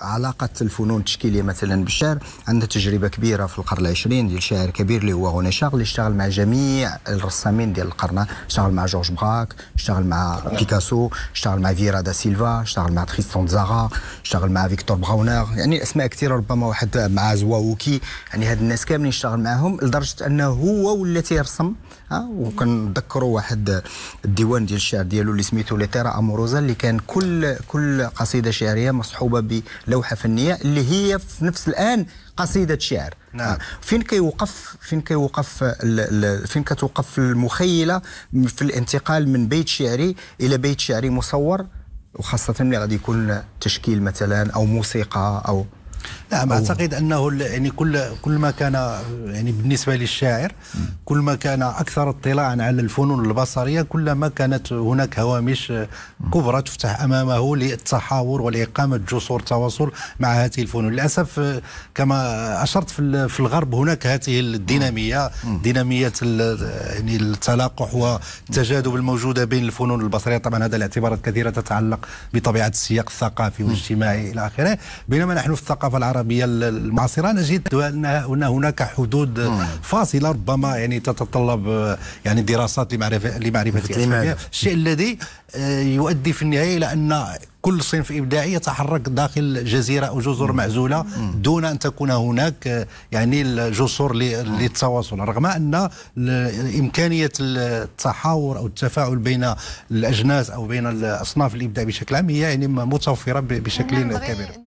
علاقة الفنون التشكيلية مثلا بالشعر عندنا تجربة كبيرة في القرن العشرين ديال شاعر كبير اللي هو غوني شاغل اللي اشتغل مع جميع الرسامين ديال القرن اشتغل مع جورج براك اشتغل مع بيكاسو اشتغل مع فيرا دا سيلفا اشتغل مع تريستون زارا اشتغل مع فيكتور براونر يعني اسماء كثيرة ربما واحد مع زواوكي يعني هاد الناس كاملين اشتغل معاهم لدرجة انه هو ولا تيرسم ها وكنذكروا واحد الديوان ديال الشعر ديالو اللي سميتو ليتيرا اموروزا اللي كان كل كل قصيدة شعرية مصحوبة ب لوحه فنيه اللي هي في نفس الان قصيده شعر نعم. آه، فين كيوقف فين كيوقف فين كتوقف المخيله في الانتقال من بيت شعري الى بيت شعري مصور وخاصه اللي غادي يكون تشكيل مثلا او موسيقى او نعم اعتقد انه يعني كل كل ما كان يعني بالنسبه للشاعر كل ما كان اكثر اطلاعا على الفنون البصريه كلما كانت هناك هوامش كبرى تفتح امامه للتحاور ولاقامه جسور تواصل مع هذه الفنون للاسف كما اشرت في الغرب هناك هذه الديناميه ديناميه يعني التلاقح والتجاذب الموجوده بين الفنون البصريه طبعا هذا الاعتبارات كثيره تتعلق بطبيعه السياق الثقافي والاجتماعي الى اخره بينما نحن في الثقافه العربيه العربية المعاصرة نجد أن هناك حدود فاصلة ربما يعني تتطلب يعني دراسات لمعرفة لمعرفة الشيء الذي آه، يؤدي في النهاية إلى أن كل صنف ابداعي يتحرك داخل جزيره او جزر معزوله دون ان تكون هناك آه، يعني الجسور للتواصل رغم ان امكانيه التحاور او التفاعل بين الاجناس او بين الاصناف الابداع بشكل عام هي يعني متوفره بشكل كبير